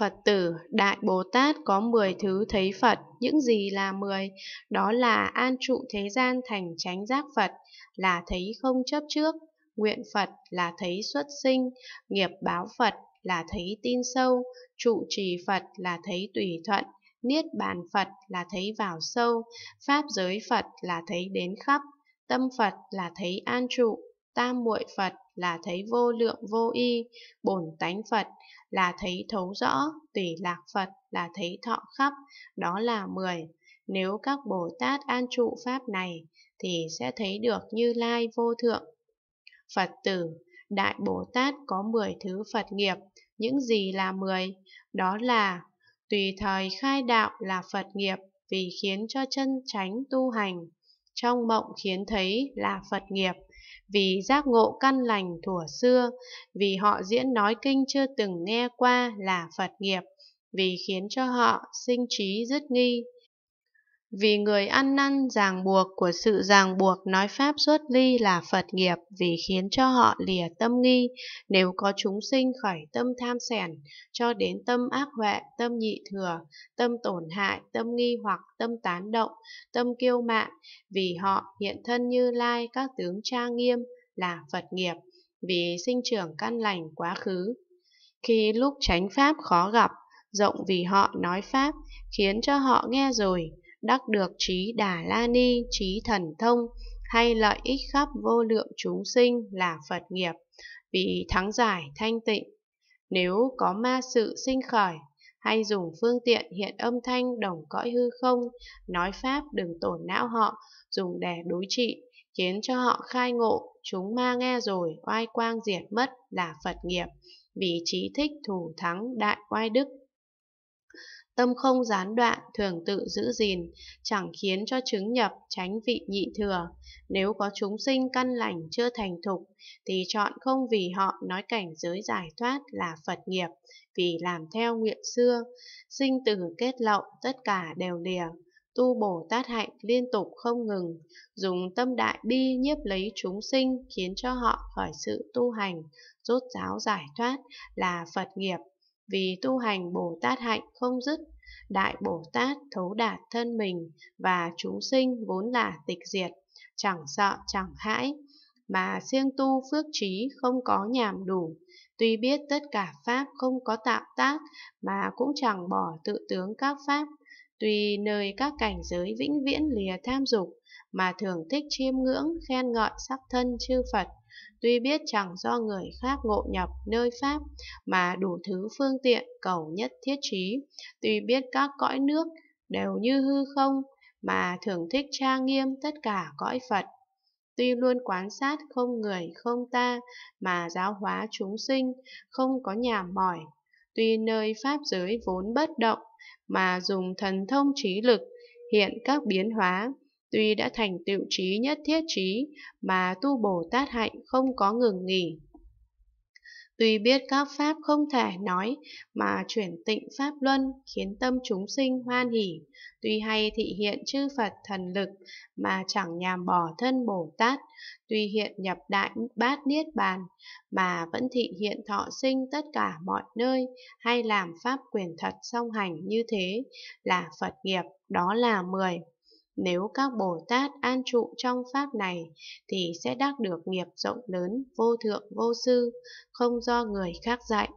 Phật tử, Đại Bồ Tát có 10 thứ thấy Phật, những gì là 10? Đó là an trụ thế gian thành chánh giác Phật, là thấy không chấp trước, nguyện Phật là thấy xuất sinh, nghiệp báo Phật là thấy tin sâu, trụ trì Phật là thấy tùy thuận, niết bàn Phật là thấy vào sâu, pháp giới Phật là thấy đến khắp, tâm Phật là thấy an trụ, Tam muội Phật là thấy vô lượng vô y, bổn tánh Phật là thấy thấu rõ, tùy lạc Phật là thấy thọ khắp, đó là 10. Nếu các Bồ Tát an trụ Pháp này, thì sẽ thấy được Như Lai vô thượng. Phật tử, Đại Bồ Tát có 10 thứ Phật nghiệp, những gì là 10? Đó là tùy thời khai đạo là Phật nghiệp vì khiến cho chân tránh tu hành, trong mộng khiến thấy là Phật nghiệp vì giác ngộ căn lành thuở xưa, vì họ diễn nói kinh chưa từng nghe qua là Phật nghiệp, vì khiến cho họ sinh trí dứt nghi, vì người ăn năn ràng buộc của sự ràng buộc nói pháp xuất ly là Phật nghiệp vì khiến cho họ lìa tâm nghi, nếu có chúng sinh khỏi tâm tham sẻn, cho đến tâm ác huệ, tâm nhị thừa, tâm tổn hại, tâm nghi hoặc tâm tán động, tâm kiêu mạn, vì họ hiện thân như lai các tướng tra nghiêm là Phật nghiệp, vì sinh trưởng căn lành quá khứ. Khi lúc tránh pháp khó gặp, rộng vì họ nói pháp, khiến cho họ nghe rồi, đắc được trí Đà La Ni, trí thần thông, hay lợi ích khắp vô lượng chúng sinh là Phật nghiệp, vì thắng giải thanh tịnh. Nếu có ma sự sinh khởi, hay dùng phương tiện hiện âm thanh đồng cõi hư không, nói pháp đừng tổn não họ, dùng để đối trị, khiến cho họ khai ngộ, chúng ma nghe rồi oai quang diệt mất là Phật nghiệp, vì trí thích thủ thắng đại oai đức Tâm không gián đoạn, thường tự giữ gìn, chẳng khiến cho chứng nhập, tránh vị nhị thừa. Nếu có chúng sinh căn lành chưa thành thục, thì chọn không vì họ nói cảnh giới giải thoát là Phật nghiệp, vì làm theo nguyện xưa. Sinh tử kết lậu, tất cả đều lìa. Tu Bồ Tát Hạnh liên tục không ngừng, dùng tâm đại bi nhiếp lấy chúng sinh khiến cho họ khỏi sự tu hành, rốt giáo giải thoát là Phật nghiệp vì tu hành Bồ Tát hạnh không dứt, Đại Bồ Tát thấu đạt thân mình và chúng sinh vốn là tịch diệt, chẳng sợ chẳng hãi, mà siêng tu phước trí không có nhàm đủ, tuy biết tất cả pháp không có tạo tác mà cũng chẳng bỏ tự tướng các pháp, tuy nơi các cảnh giới vĩnh viễn lìa tham dục mà thường thích chiêm ngưỡng khen ngợi sắc thân chư Phật. Tuy biết chẳng do người khác ngộ nhập nơi Pháp mà đủ thứ phương tiện cầu nhất thiết trí, tuy biết các cõi nước đều như hư không mà thưởng thích tra nghiêm tất cả cõi Phật. Tuy luôn quán sát không người không ta mà giáo hóa chúng sinh, không có nhà mỏi, tuy nơi Pháp giới vốn bất động mà dùng thần thông trí lực hiện các biến hóa, Tuy đã thành tựu trí nhất thiết trí mà tu Bồ Tát hạnh không có ngừng nghỉ. Tuy biết các pháp không thể nói mà chuyển tịnh pháp luân khiến tâm chúng sinh hoan hỉ, tuy hay thị hiện chư Phật thần lực mà chẳng nhàm bỏ thân Bồ Tát, tuy hiện nhập đại bát niết bàn mà vẫn thị hiện thọ sinh tất cả mọi nơi hay làm pháp quyền thật song hành như thế là Phật nghiệp, đó là mười nếu các Bồ Tát an trụ trong Pháp này, thì sẽ đắc được nghiệp rộng lớn, vô thượng vô sư, không do người khác dạy.